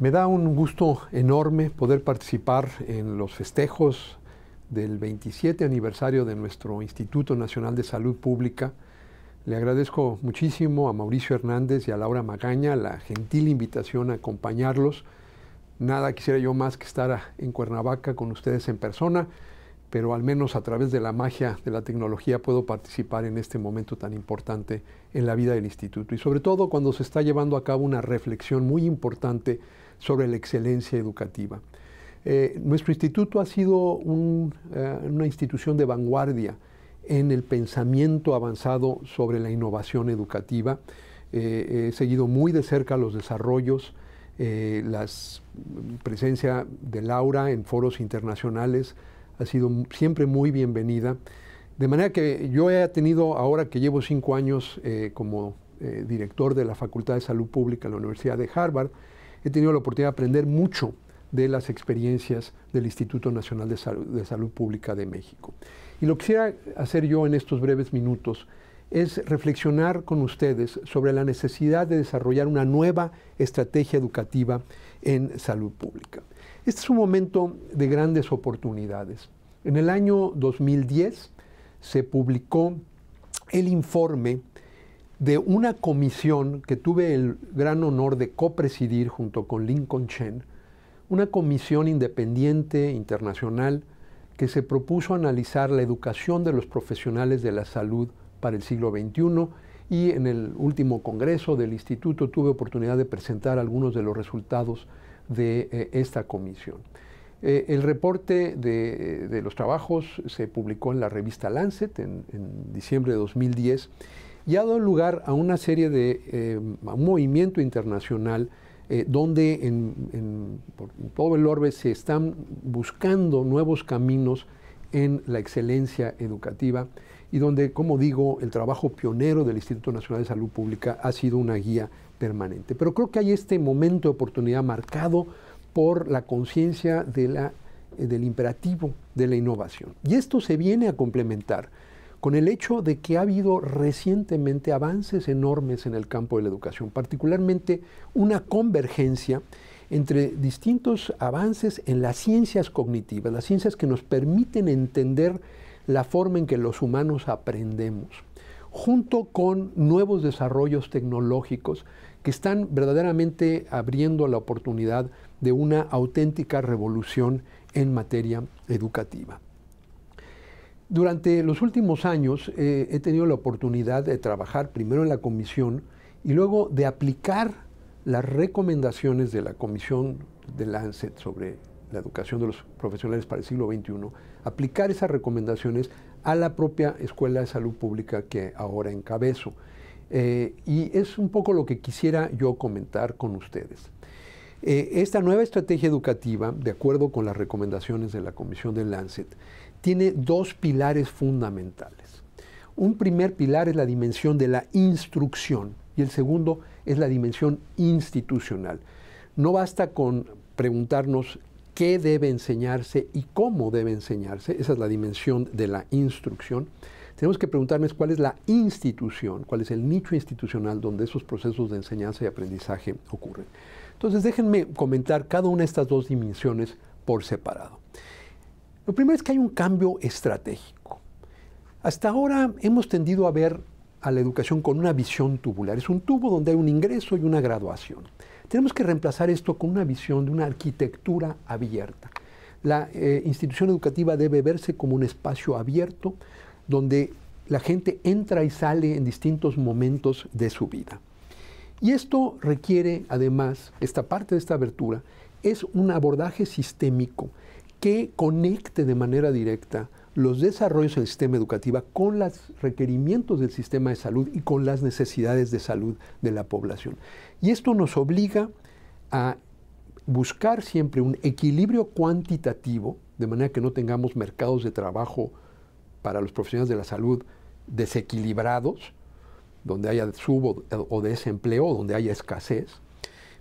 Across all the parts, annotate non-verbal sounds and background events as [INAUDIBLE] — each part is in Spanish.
Me da un gusto enorme poder participar en los festejos del 27 aniversario de nuestro Instituto Nacional de Salud Pública. Le agradezco muchísimo a Mauricio Hernández y a Laura Magaña la gentil invitación a acompañarlos. Nada quisiera yo más que estar en Cuernavaca con ustedes en persona, pero al menos a través de la magia de la tecnología puedo participar en este momento tan importante en la vida del instituto y sobre todo cuando se está llevando a cabo una reflexión muy importante sobre la excelencia educativa. Eh, nuestro instituto ha sido eh, una institución de vanguardia en el pensamiento avanzado sobre la innovación educativa. Eh, he seguido muy de cerca los desarrollos, la mm, presencia de Laura en foros internacionales ha sido siempre muy bienvenida. De manera que yo he tenido, ahora que llevo cinco años como director de la Facultad de Salud Pública en la Universidad de Harvard, he tenido la oportunidad de aprender mucho de las experiencias del Instituto Nacional de Salud, Pública de México. Y lo que quisiera hacer yo en estos breves minutos es reflexionar con ustedes sobre la necesidad de desarrollar una nueva estrategia educativa en salud pública. Este es un momento de grandes oportunidades. En el año 2010 se publicó el informe de una comisión que tuve el gran honor de copresidir junto con Lincoln Chen, una comisión independiente internacional que se propuso analizar la educación de los profesionales de la salud para el siglo XXI y en el último congreso del instituto tuve oportunidad de presentar algunos de los resultados de eh, esta comisión. Eh, el reporte de, los trabajos se publicó en la revista Lancet en diciembre de 2010 y ha dado lugar a una serie de eh, un movimiento internacional eh, donde en, todo el orbe se están buscando nuevos caminos en la excelencia educativa y donde, como digo, el trabajo pionero del Instituto Nacional de Salud Pública ha sido una guía permanente. Pero creo que hay este momento de oportunidad marcado por la conciencia eh, del imperativo de la innovación. Y esto se viene a complementar con el hecho de que ha habido recientemente avances enormes en el campo de la educación, particularmente una convergencia entre distintos avances en las ciencias cognitivas, las ciencias que nos permiten entender la forma en que los humanos aprendemos, junto con nuevos desarrollos tecnológicos que están verdaderamente abriendo la oportunidad de una auténtica revolución en materia educativa. Durante los últimos años eh, he tenido la oportunidad de trabajar primero en la comisión y luego de aplicar las recomendaciones de la comisión de Lancet sobre la educación de los profesionales para el siglo XXI, aplicar esas recomendaciones a la propia Escuela de Salud Pública que ahora encabezo. Eh, y es un poco lo que quisiera yo comentar con ustedes. Eh, esta nueva estrategia educativa, de acuerdo con las recomendaciones de la Comisión de Lancet, tiene dos pilares fundamentales. Un primer pilar es la dimensión de la instrucción y el segundo es la dimensión institucional. No basta con preguntarnos qué debe enseñarse y cómo debe enseñarse, esa es la dimensión de la instrucción. Tenemos que preguntarnos cuál es la institución, cuál es el nicho institucional donde esos procesos de enseñanza y aprendizaje ocurren. Entonces déjenme comentar cada una de estas dos dimensiones por separado. Lo primero es que hay un cambio estratégico. Hasta ahora hemos tendido a ver a la educación con una visión tubular. Es un tubo donde hay un ingreso y una graduación. Tenemos que reemplazar esto con una visión de una arquitectura abierta. La eh, institución educativa debe verse como un espacio abierto donde la gente entra y sale en distintos momentos de su vida. Y esto requiere, además, esta parte de esta abertura, es un abordaje sistémico que conecte de manera directa los desarrollos del sistema educativo con los requerimientos del sistema de salud y con las necesidades de salud de la población. Y esto nos obliga a buscar siempre un equilibrio cuantitativo, de manera que no tengamos mercados de trabajo para los profesionales de la salud desequilibrados, donde haya subo o desempleo, donde haya escasez,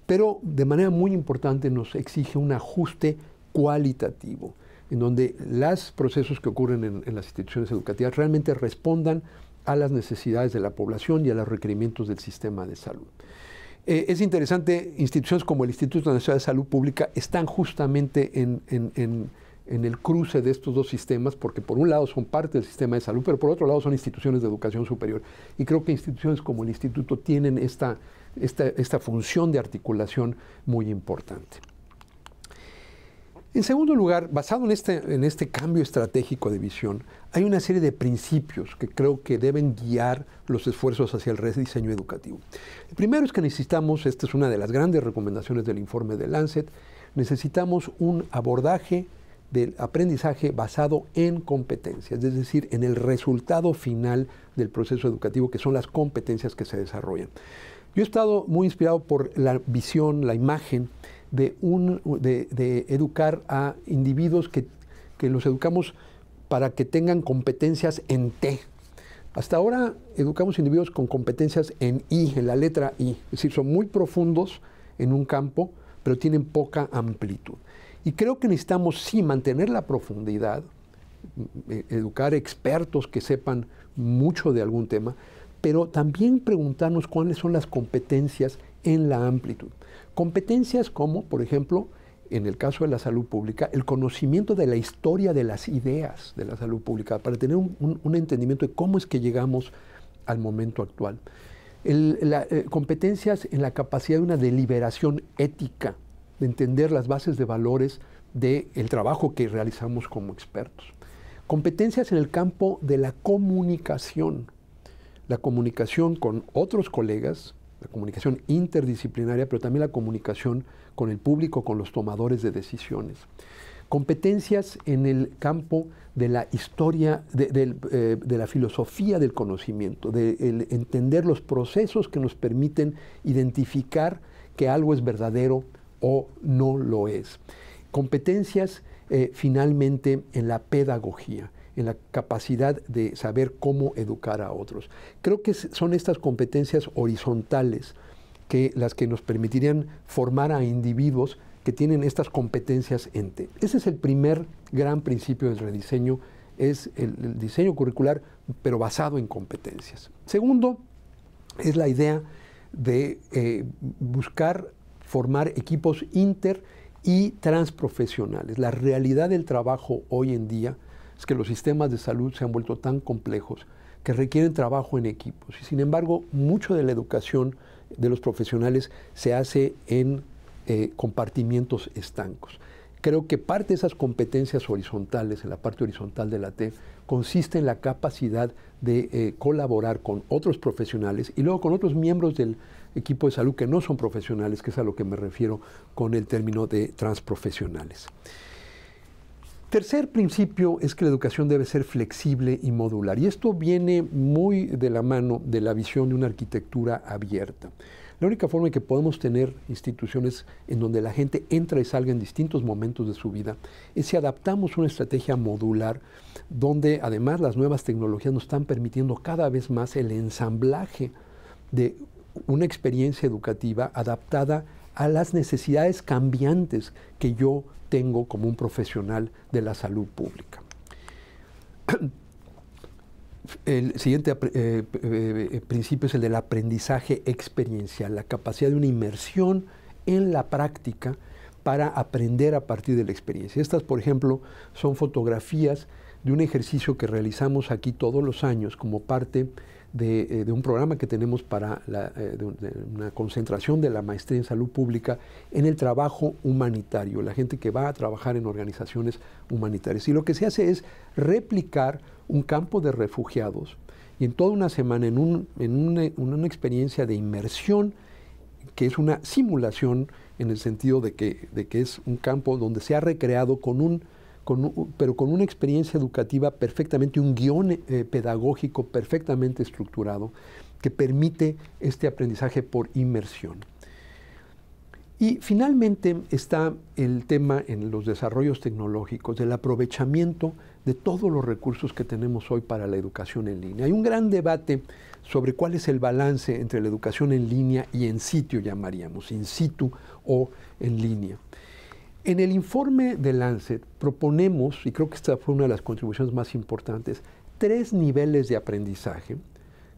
pero de manera muy importante nos exige un ajuste cualitativo, en donde los procesos que ocurren en, las instituciones educativas realmente respondan a las necesidades de la población y a los requerimientos del sistema de salud. Eh, es interesante, instituciones como el Instituto Nacional de Salud Pública están justamente en, el cruce de estos dos sistemas, porque por un lado son parte del sistema de salud, pero por otro lado son instituciones de educación superior. Y creo que instituciones como el Instituto tienen esta función de articulación muy importante. En segundo lugar, basado este, en este, cambio estratégico de visión, hay una serie de principios que creo que deben guiar los esfuerzos hacia el rediseño educativo. El primero es que necesitamos, esta es una de las grandes recomendaciones del informe de Lancet, necesitamos un abordaje del aprendizaje basado en competencias, es decir, en el resultado final del proceso educativo, que son las competencias que se desarrollan. Yo he estado muy inspirado por la visión, la imagen de, un, de, educar a individuos que, que, los educamos para que tengan competencias en T. Hasta ahora educamos individuos con competencias en I, en la letra I. Es decir, son muy profundos en un campo, pero tienen poca amplitud. Y creo que necesitamos sí mantener la profundidad, mm, eh, educar expertos que sepan mucho de algún tema, pero también preguntarnos cuáles son las competencias en la amplitud. Competencias como, por ejemplo, en el caso de la salud pública, el conocimiento de la historia de las ideas de la salud pública, para tener un, entendimiento de cómo es que llegamos al momento actual. Eh, competencias en la capacidad de una deliberación ética, de entender las bases de valores del trabajo que realizamos como expertos. Competencias en el campo de la comunicación, la comunicación con otros colegas, la comunicación interdisciplinaria, pero también la comunicación con el público, con los tomadores de decisiones. Competencias en el campo de la historia, de, eh, la filosofía del conocimiento, de entender los procesos que nos permiten identificar que algo es verdadero o no lo es. Competencias eh, finalmente en la pedagogía, en la capacidad de saber cómo educar a otros. Creo que son estas competencias horizontales que las que nos permitirían formar a individuos que tienen estas competencias T. Ese es el primer gran principio del rediseño, es el, diseño curricular, pero basado en competencias. Segundo, es la idea de eh, buscar formar equipos inter y transprofesionales. La realidad del trabajo hoy en día es que los sistemas de salud se han vuelto tan complejos que requieren trabajo en equipos. Y sin embargo, mucho de la educación de los profesionales se hace en eh, compartimientos estancos. Creo que parte de esas competencias horizontales, en la parte horizontal de la T, consiste en la capacidad de eh, colaborar con otros profesionales y luego con otros miembros del equipo de salud que no son profesionales, que es a lo que me refiero con el término de transprofesionales. Tercer principio es que la educación debe ser flexible y modular. Y esto viene muy de la mano de la visión de una arquitectura abierta. La única forma en que podemos tener instituciones en donde la gente entra y salga en distintos momentos de su vida es si adaptamos una estrategia modular donde además las nuevas tecnologías nos están permitiendo cada vez más el ensamblaje de una experiencia educativa adaptada a las necesidades cambiantes que yo tengo como un profesional de la salud pública. [CLEARS THROAT] El siguiente eh, eh, eh, principio es el del aprendizaje experiencial, la capacidad de una inmersión en la práctica para aprender a partir de la experiencia. Estas, por ejemplo, son fotografías de un ejercicio que realizamos aquí todos los años como parte eh, de, un programa que tenemos para la, eh, una concentración de la maestría en salud pública en el trabajo humanitario, la gente que va a trabajar en organizaciones humanitarias. Y lo que se hace es replicar un campo de refugiados y en toda una semana, en, un, en una, una, experiencia de inmersión, que es una simulación en el sentido de que, de que es un campo donde se ha recreado con un pero con una experiencia educativa perfectamente, un guión eh, pedagógico perfectamente estructurado que permite este aprendizaje por inmersión. Y finalmente está el tema en los desarrollos tecnológicos del aprovechamiento de todos los recursos que tenemos hoy para la educación en línea. Hay un gran debate sobre cuál es el balance entre la educación en línea y en sitio, llamaríamos, in situ o en línea. En el informe de Lancet proponemos, y creo que esta fue una de las contribuciones más importantes, tres niveles de aprendizaje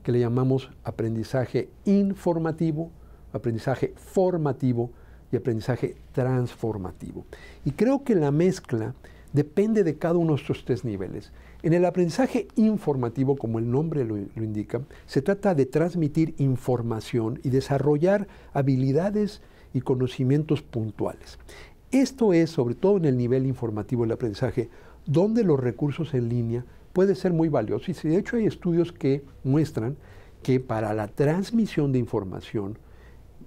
que le llamamos aprendizaje informativo, aprendizaje formativo y aprendizaje transformativo. Y creo que la mezcla depende de cada uno de estos tres niveles. En el aprendizaje informativo, como el nombre lo, indica, se trata de transmitir información y desarrollar habilidades y conocimientos puntuales. Esto es, sobre todo en el nivel informativo del aprendizaje, donde los recursos en línea pueden ser muy valiosos. Y de hecho hay estudios que muestran que para la transmisión de información,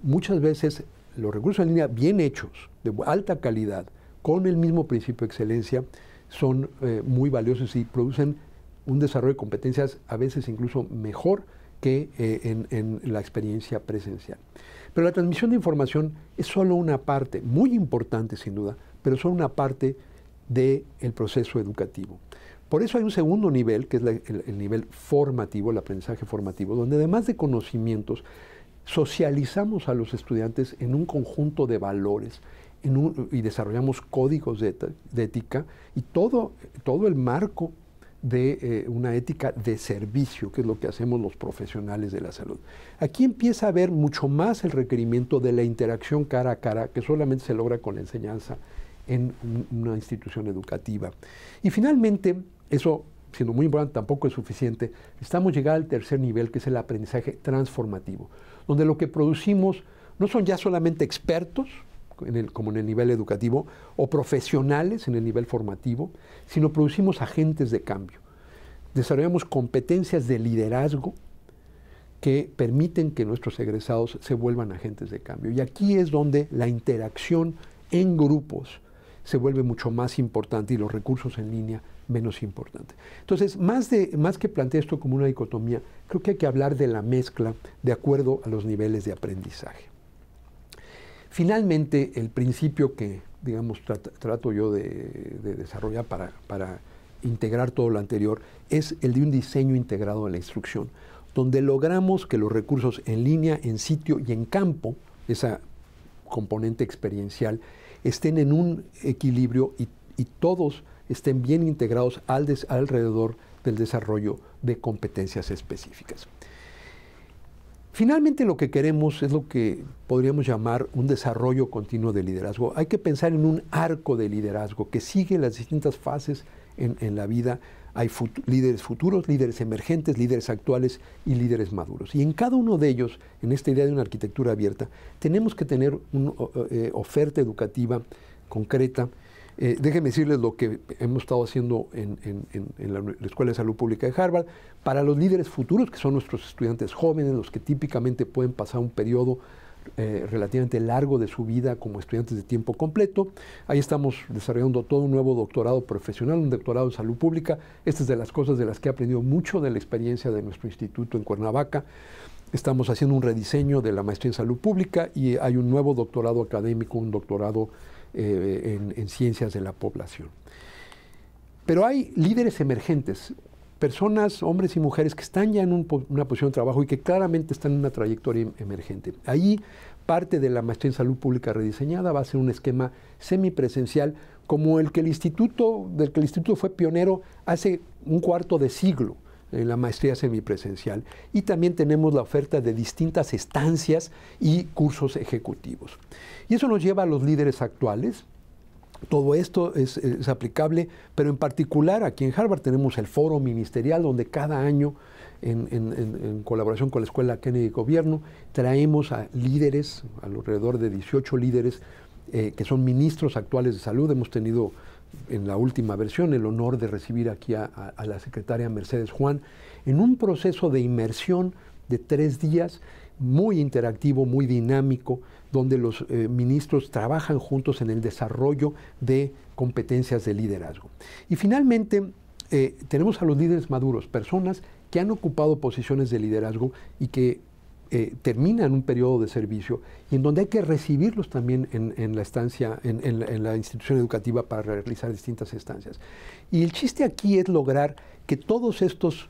muchas veces los recursos en línea bien hechos, de alta calidad, con el mismo principio de excelencia, son eh, muy valiosos y producen un desarrollo de competencias a veces incluso mejor que eh, en, la experiencia presencial. Pero la transmisión de información es solo una parte, muy importante sin duda, pero solo una parte del proceso educativo. Por eso hay un segundo nivel, que es el, nivel formativo, el aprendizaje formativo, donde además de conocimientos, socializamos a los estudiantes en un conjunto de valores y desarrollamos códigos de, ética y todo, todo el marco de eh, una ética de servicio, que es lo que hacemos los profesionales de la salud. Aquí empieza a haber mucho más el requerimiento de la interacción cara a cara, que solamente se logra con la enseñanza en una institución educativa. Y finalmente, eso siendo muy importante, tampoco es suficiente, estamos llegando al tercer nivel, que es el aprendizaje transformativo, donde lo que producimos no son ya solamente expertos, el, como en el nivel educativo, o profesionales en el nivel formativo, sino producimos agentes de cambio. Desarrollamos competencias de liderazgo que permiten que nuestros egresados se vuelvan agentes de cambio. Y aquí es donde la interacción en grupos se vuelve mucho más importante y los recursos en línea menos importantes. Entonces, más, de, más que plantear esto como una dicotomía, creo que hay que hablar de la mezcla de acuerdo a los niveles de aprendizaje. Finalmente, el principio que, digamos, trato yo de, desarrollar para, integrar todo lo anterior es el de un diseño integrado de la instrucción, donde logramos que los recursos en línea, en sitio y en campo, esa componente experiencial, estén en un equilibrio y, todos estén bien integrados alrededor del desarrollo de competencias específicas. Finalmente lo que queremos es lo que podríamos llamar un desarrollo continuo de liderazgo. Hay que pensar en un arco de liderazgo que sigue las distintas fases en, la vida. Hay líderes futuros, líderes emergentes, líderes actuales y líderes maduros. Y en cada uno de ellos, en esta idea de una arquitectura abierta, tenemos que tener una eh, eh, oferta educativa concreta eh, déjenme decirles lo que hemos estado haciendo en, la, Escuela de Salud Pública de Harvard para los líderes futuros, que son nuestros estudiantes jóvenes, los que típicamente pueden pasar un periodo eh, relativamente largo de su vida como estudiantes de tiempo completo. Ahí estamos desarrollando todo un nuevo doctorado profesional, un doctorado en salud pública. Esta es de las cosas de las que he aprendido mucho de la experiencia de nuestro instituto en Cuernavaca. Estamos haciendo un rediseño de la maestría en salud pública y hay un nuevo doctorado académico, un doctorado eh, en, ciencias de la población. Pero hay líderes emergentes, personas, hombres y mujeres que están ya en una posición de trabajo y que claramente están en una trayectoria em, emergente. Ahí parte de la maestría en salud pública rediseñada va a ser un esquema semipresencial como el que el instituto, del que el instituto fue pionero hace un cuarto de siglo en la maestría semipresencial. Y también tenemos la oferta de distintas estancias y cursos ejecutivos. Y eso nos lleva a los líderes actuales, todo esto es, aplicable, pero en particular aquí en Harvard tenemos el foro ministerial donde cada año, en, colaboración con la Escuela Kennedy de Gobierno, traemos a líderes, alrededor de 18 líderes eh, que son ministros actuales de salud. Hemos tenido en la última versión, el honor de recibir aquí a, la secretaria Mercedes Juan en un proceso de inmersión de tres días muy interactivo, muy dinámico, donde los eh, ministros trabajan juntos en el desarrollo de competencias de liderazgo. Y finalmente, eh, tenemos a los líderes maduros, personas que han ocupado posiciones de liderazgo y que eh, terminan un periodo de servicio y en donde hay que recibirlos también en, la institución educativa para realizar distintas estancias. Y el chiste aquí es lograr que todos estos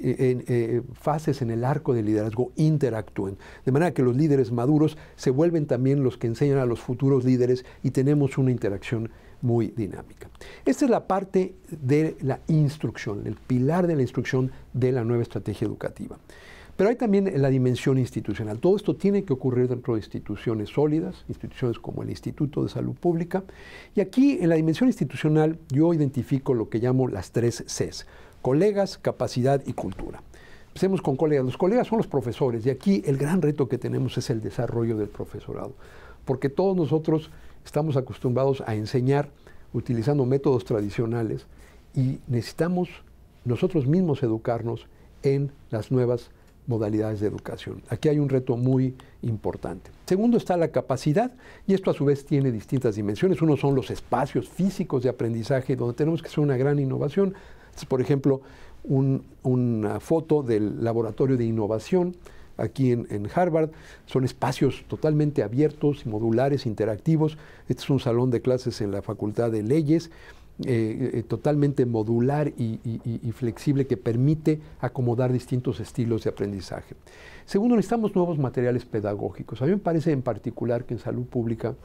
eh, eh, fases en el arco del liderazgo interactúen, de manera que los líderes maduros se vuelven también los que enseñan a los futuros líderes y tenemos una interacción muy dinámica. Esta es la parte de la instrucción, el pilar de la instrucción de la nueva estrategia educativa. Pero hay también la dimensión institucional. Todo esto tiene que ocurrir dentro de instituciones sólidas, instituciones como el Instituto de Salud Pública. Y aquí en la dimensión institucional yo identifico lo que llamo las tres Cs, colegas, capacidad y cultura. Empecemos con colegas. Los colegas son los profesores y aquí el gran reto que tenemos es el desarrollo del profesorado, porque todos nosotros estamos acostumbrados a enseñar utilizando métodos tradicionales y necesitamos nosotros mismos educarnos en las nuevas modalidades de educación. Aquí hay un reto muy importante. Segundo está la capacidad, y esto a su vez tiene distintas dimensiones. Uno son los espacios físicos de aprendizaje, donde tenemos que hacer una gran innovación. Por ejemplo, una foto del laboratorio de innovación aquí en, en, Harvard. Son espacios totalmente abiertos, modulares, interactivos. Este es un salón de clases en la Facultad de Leyes eh, eh, totalmente modular y, flexible que permite acomodar distintos estilos de aprendizaje. Segundo, necesitamos nuevos materiales pedagógicos. A mí me parece en particular que en salud pública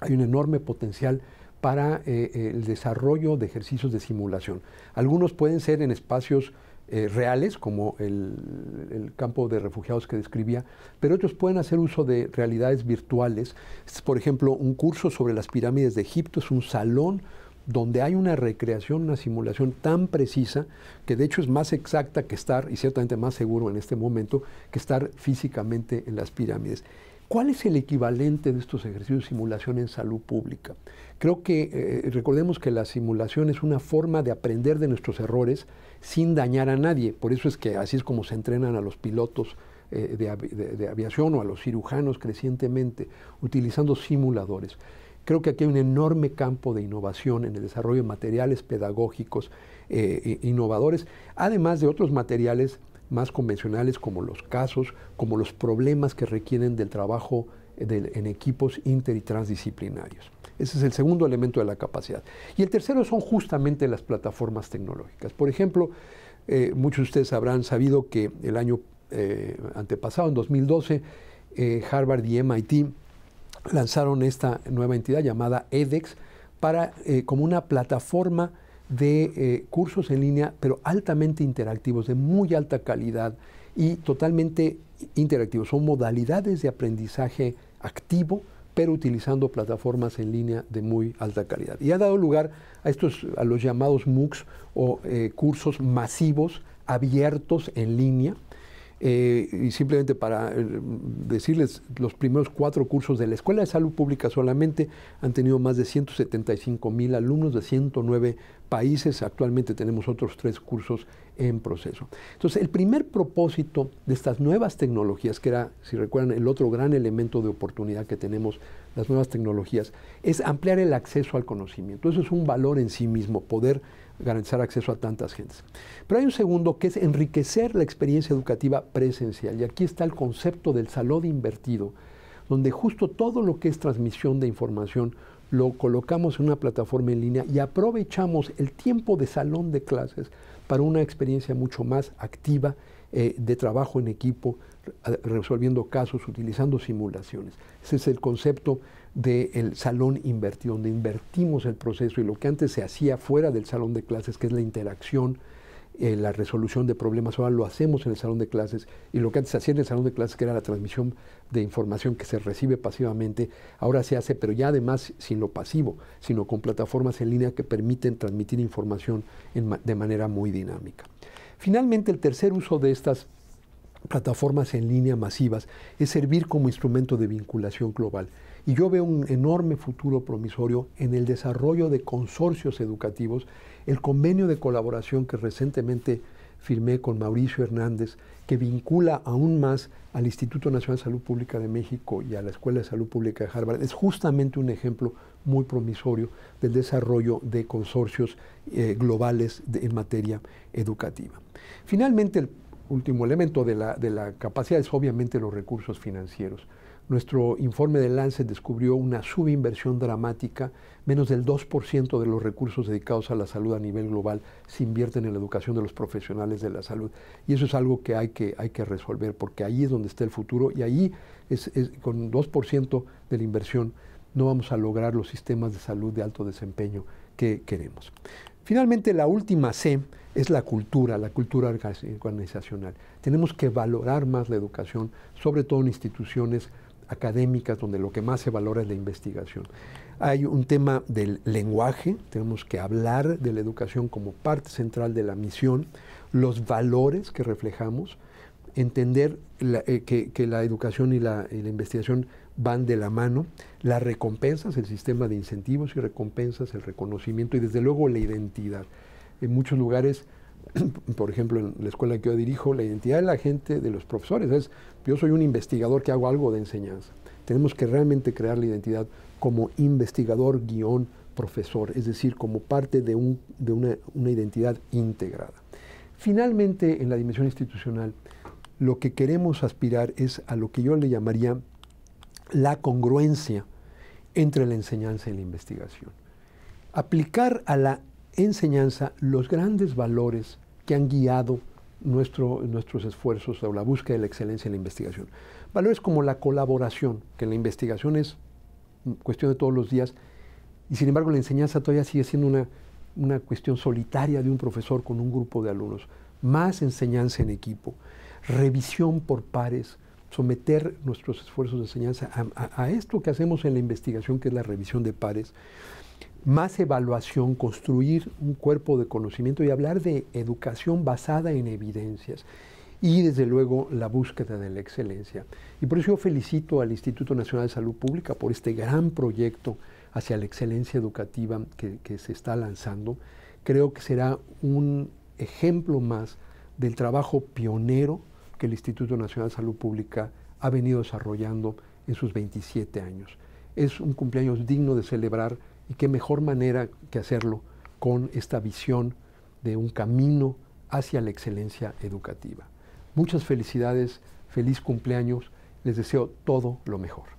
hay un enorme potencial para eh, el desarrollo de ejercicios de simulación. Algunos pueden ser en espacios reales, como el, campo de refugiados que describía, pero otros pueden hacer uso de realidades virtuales. Este por ejemplo, un curso sobre las pirámides de Egipto es un salón donde hay una recreación, una simulación tan precisa, que de hecho es más exacta que estar, y ciertamente más seguro en este momento, que estar físicamente en las pirámides. ¿Cuál es el equivalente de estos ejercicios de simulación en salud pública? Creo que eh, recordemos que la simulación es una forma de aprender de nuestros errores sin dañar a nadie. Por eso es que así es como se entrenan a los pilotos eh, de aviación o a los cirujanos crecientemente, utilizando simuladores. Creo que aquí hay un enorme campo de innovación en el desarrollo de materiales pedagógicos eh, innovadores, además de otros materiales más convencionales como los casos, como los problemas que requieren del trabajo eh, en equipos inter y transdisciplinarios. Ese es el segundo elemento de la capacidad. Y el tercero son justamente las plataformas tecnológicas. Por ejemplo, eh, muchos de ustedes habrán sabido que el año antepasado, en 2012, Harvard y MIT lanzaron esta nueva entidad llamada EDEX para, eh, como una plataforma de eh, cursos en línea, pero altamente interactivos, de muy alta calidad y totalmente interactivos. Son modalidades de aprendizaje activo, pero utilizando plataformas en línea de muy alta calidad. Y ha dado lugar a estos, a los llamados MOOCs o eh, cursos masivos abiertos en línea, eh, y simplemente para eh, decirles, los primeros cuatro cursos de la Escuela de Salud Pública solamente han tenido más de 175 mil alumnos de 109 países. Actualmente tenemos otros tres cursos en proceso. Entonces, el primer propósito de estas nuevas tecnologías, que era, si recuerdan, el otro gran elemento de oportunidad que tenemos, las nuevas tecnologías, es ampliar el acceso al conocimiento. Eso es un valor en sí mismo, poder garantizar acceso a tantas gentes. Pero hay un segundo que es enriquecer la experiencia educativa presencial. Y aquí está el concepto del salón invertido, donde justo todo lo que es transmisión de información lo colocamos en una plataforma en línea y aprovechamos el tiempo de salón de clases para una experiencia mucho más activa eh, de trabajo en equipo, resolviendo casos, utilizando simulaciones. Ese es el concepto del salón invertido, donde invertimos el proceso y lo que antes se hacía fuera del salón de clases, que es la interacción, eh, la resolución de problemas, ahora lo hacemos en el salón de clases y lo que antes se hacía en el salón de clases, que era la transmisión de información que se recibe pasivamente, ahora se hace, pero ya además sin lo pasivo, sino con plataformas en línea que permiten transmitir información de manera muy dinámica. Finalmente, el tercer uso de estas plataformas en línea masivas es servir como instrumento de vinculación global. Y yo veo un enorme futuro promisorio en el desarrollo de consorcios educativos. El convenio de colaboración que recientemente firmé con Mauricio Hernández, que vincula aún más al Instituto Nacional de Salud Pública de México y a la Escuela de Salud Pública de Harvard, es justamente un ejemplo muy promisorio del desarrollo de consorcios eh, globales en materia educativa. Finalmente, el último elemento de la capacidad es obviamente los recursos financieros. Nuestro informe de Lance descubrió una subinversión dramática. Menos del 2% de los recursos dedicados a la salud a nivel global se invierten en la educación de los profesionales de la salud. Y eso es algo que hay que, hay que resolver, porque ahí es donde está el futuro y ahí es con 2% de la inversión no vamos a lograr los sistemas de salud de alto desempeño que queremos. Finalmente, la última C es la cultura, la cultura organizacional. Tenemos que valorar más la educación, sobre todo en instituciones académicas donde lo que más se valora es la investigación. Hay un tema del lenguaje, tenemos que hablar de la educación como parte central de la misión, los valores que reflejamos, entender eh, que, la educación y la, y la, investigación van de la mano, las recompensas, el sistema de incentivos y recompensas, el reconocimiento y desde luego la identidad. En muchos lugares [CLEARS THROAT] por ejemplo, en la escuela que yo dirijo, la identidad de la gente, de los profesores, es yo soy un investigador que hago algo de enseñanza. Tenemos que realmente crear la identidad como investigador guión profesor, es decir, como parte de, un, de una, una identidad integrada. Finalmente, en la dimensión institucional, lo que queremos aspirar es a lo que yo le llamaría la congruencia entre la enseñanza y la investigación. Aplicar a la enseñanza los grandes valores que han guiado nuestros esfuerzos o la búsqueda de la excelencia en la investigación. Valores como la colaboración, que en la investigación es cuestión de todos los días, y sin embargo la enseñanza todavía sigue siendo una, cuestión solitaria de un profesor con un grupo de alumnos. Más enseñanza en equipo, revisión por pares, someter nuestros esfuerzos de enseñanza a esto que hacemos en la investigación, que es la revisión de pares más evaluación, construir un cuerpo de conocimiento y hablar de educación basada en evidencias y desde luego la búsqueda de la excelencia. Y por eso yo felicito al Instituto Nacional de Salud Pública por este gran proyecto hacia la excelencia educativa que, se está lanzando. Creo que será un ejemplo más del trabajo pionero que el Instituto Nacional de Salud Pública ha venido desarrollando en sus 27 años. Es un cumpleaños digno de celebrar y qué mejor manera que hacerlo con esta visión de un camino hacia la excelencia educativa. Muchas felicidades, feliz cumpleaños, les deseo todo lo mejor.